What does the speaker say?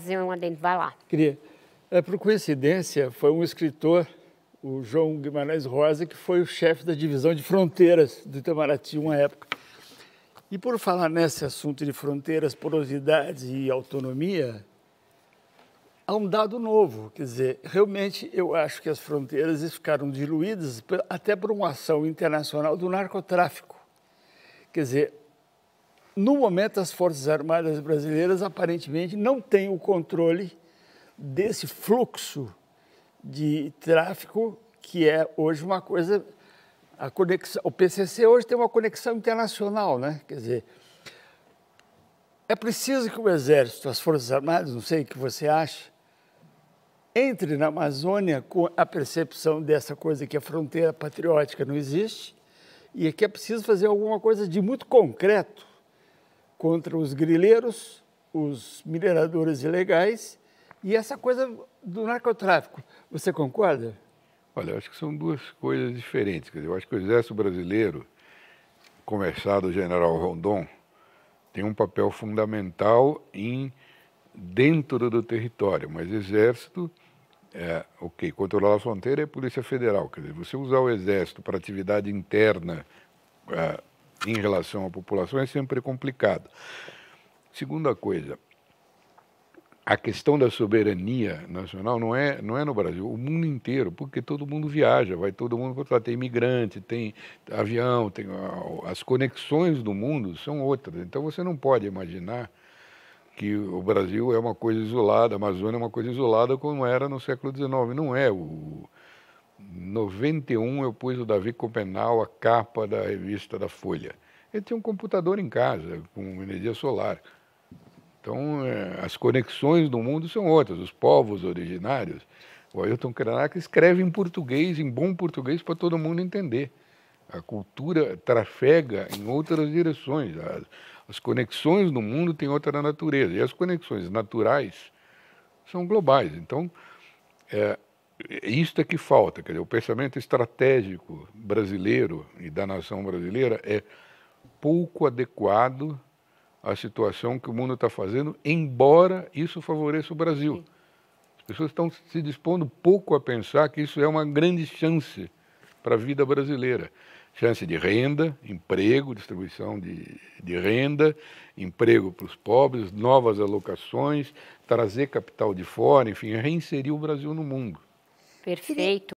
Fazer uma dentro, vai lá. Queria. É, por coincidência, foi um escritor, o João Guimarães Rosa, que foi o chefe da divisão de fronteiras do Itamaraty uma época. E por falar nesse assunto de fronteiras, porosidade e autonomia, há um dado novo. Quer dizer, realmente eu acho que as fronteiras ficaram diluídas até por uma ação internacional do narcotráfico. Quer dizer, no momento, as Forças Armadas brasileiras aparentemente não têm o controle desse fluxo de tráfico que é hoje uma coisa a conexão, o PCC hoje tem uma conexão internacional, né? Quer dizer, é preciso que o Exército, as Forças Armadas, não sei o que você acha, entre na Amazônia com a percepção dessa coisa que a fronteira patriótica não existe e que é preciso fazer alguma coisa de muito concreto contra os grileiros, os mineradores ilegais e essa coisa do narcotráfico. Você concorda? Olha, eu acho que são duas coisas diferentes. Dizer, eu acho que o Exército Brasileiro, começado o general Rondon, tem um papel fundamental em dentro do território, mas Exército, é, ok, controlar a fronteira é Polícia Federal. Quer dizer, você usar o Exército para atividade interna, é, em relação à população é sempre complicado. Segunda coisa, a questão da soberania nacional não é, não é no Brasil, o mundo inteiro, porque todo mundo viaja, vai todo mundo para lá, tem imigrante, tem avião, tem as conexões do mundo são outras. Então você não pode imaginar que o Brasil é uma coisa isolada, a Amazônia é uma coisa isolada como era no século XIX. Não é. O, 91 eu pus o Davi Copenal a capa da revista da Folha. Ele tinha um computador em casa com energia solar. Então, é, as conexões do mundo são outras. Os povos originários, o Ailton Krenak escreve em português, em bom português, para todo mundo entender. A cultura trafega em outras direções. As conexões do mundo têm outra natureza. E as conexões naturais são globais. Então, é, isto é que falta, quer dizer, o pensamento estratégico brasileiro e da nação brasileira é pouco adequado à situação que o mundo está fazendo, embora isso favoreça o Brasil. Sim. As pessoas estão se dispondo pouco a pensar que isso é uma grande chance para a vida brasileira. Chance de renda, emprego, distribuição de, de renda, emprego para os pobres, novas alocações, trazer capital de fora, enfim, reinserir o Brasil no mundo. Perfeito.